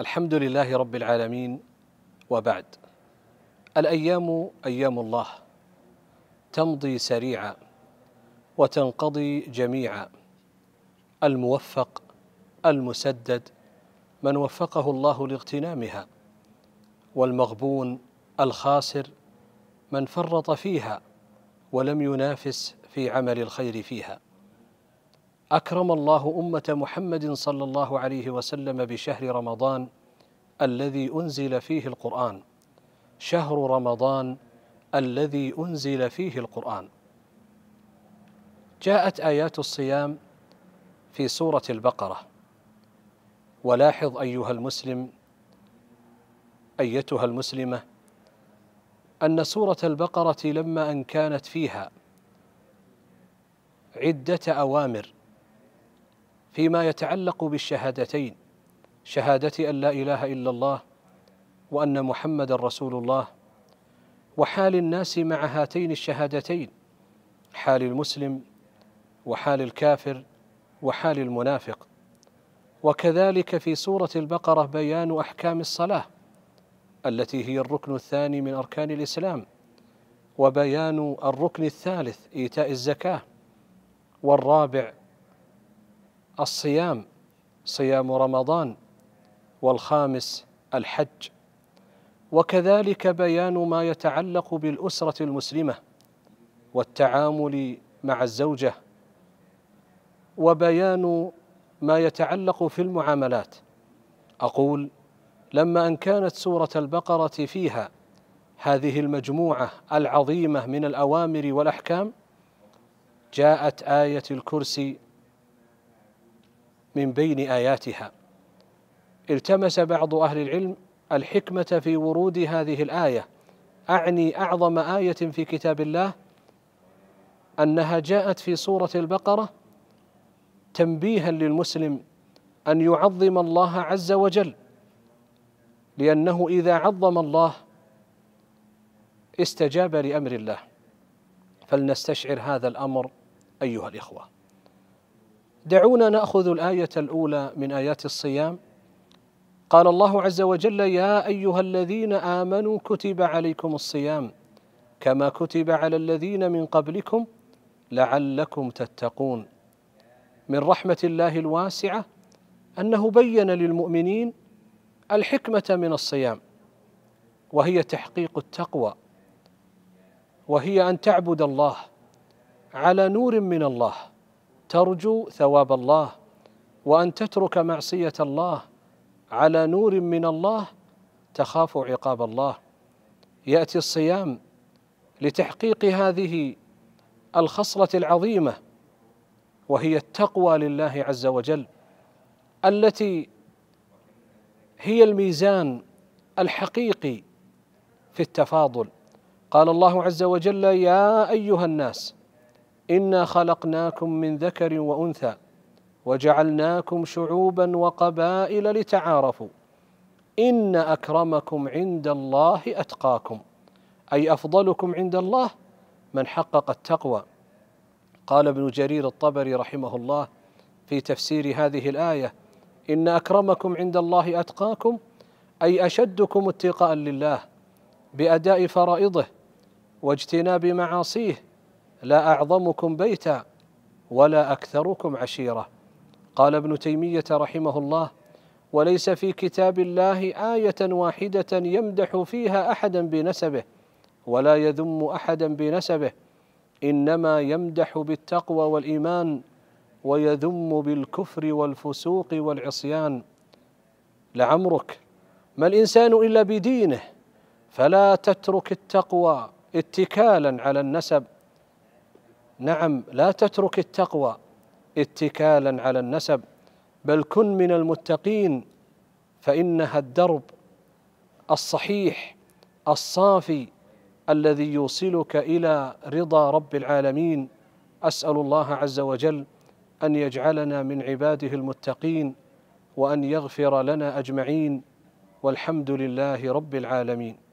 الحمد لله رب العالمين وبعد الايام ايام الله تمضي سريعا وتنقضي جميعا الموفق المسدد من وفقه الله لاغتنامها والمغبون الخاسر من فرط فيها ولم ينافس في عمل الخير فيها اكرم الله امه محمد صلى الله عليه وسلم بشهر رمضان الذي انزل فيه القران شهر رمضان الذي انزل فيه القران جاءت ايات الصيام في سوره البقره ولاحظ ايها المسلم ايتها المسلمه ان سوره البقره لما ان كانت فيها عده اوامر فيما يتعلق بالشهادتين شهادة أن لا إله إلا الله وأن محمد رسول الله وحال الناس مع هاتين الشهادتين حال المسلم وحال الكافر وحال المنافق وكذلك في سورة البقرة بيان أحكام الصلاة التي هي الركن الثاني من أركان الإسلام وبيان الركن الثالث إيتاء الزكاة والرابع الصيام صيام رمضان والخامس الحج وكذلك بيان ما يتعلق بالاسره المسلمه والتعامل مع الزوجه وبيان ما يتعلق في المعاملات اقول لما ان كانت سوره البقره فيها هذه المجموعه العظيمه من الاوامر والاحكام جاءت ايه الكرسي من بين اياتها التمس بعض اهل العلم الحكمه في ورود هذه الايه اعني اعظم ايه في كتاب الله انها جاءت في سوره البقره تنبيها للمسلم ان يعظم الله عز وجل لانه اذا عظم الله استجاب لامر الله فلنستشعر هذا الامر ايها الاخوه دعونا ناخذ الايه الاولى من ايات الصيام قال الله عز وجل يا ايها الذين امنوا كتب عليكم الصيام كما كتب على الذين من قبلكم لعلكم تتقون من رحمه الله الواسعه انه بين للمؤمنين الحكمه من الصيام وهي تحقيق التقوى وهي ان تعبد الله على نور من الله ترجو ثواب الله وان تترك معصيه الله على نور من الله تخاف عقاب الله ياتي الصيام لتحقيق هذه الخصله العظيمه وهي التقوى لله عز وجل التي هي الميزان الحقيقي في التفاضل قال الله عز وجل يا ايها الناس انا خلقناكم من ذكر وانثى وجعلناكم شعوبا وقبائل لتعارفوا ان اكرمكم عند الله اتقاكم اي افضلكم عند الله من حقق التقوى قال ابن جرير الطبري رحمه الله في تفسير هذه الايه ان اكرمكم عند الله اتقاكم اي اشدكم اتقاء لله باداء فرائضه واجتناب معاصيه لا أعظمكم بيتا ولا أكثركم عشيرة قال ابن تيمية رحمه الله وليس في كتاب الله آية واحدة يمدح فيها أحدا بنسبه ولا يذم أحدا بنسبه إنما يمدح بالتقوى والإيمان ويذم بالكفر والفسوق والعصيان لعمرك ما الإنسان إلا بدينه فلا تترك التقوى اتكالا على النسب نعم لا تترك التقوى اتكالا على النسب بل كن من المتقين فانها الدرب الصحيح الصافي الذي يوصلك الى رضا رب العالمين اسال الله عز وجل ان يجعلنا من عباده المتقين وان يغفر لنا اجمعين والحمد لله رب العالمين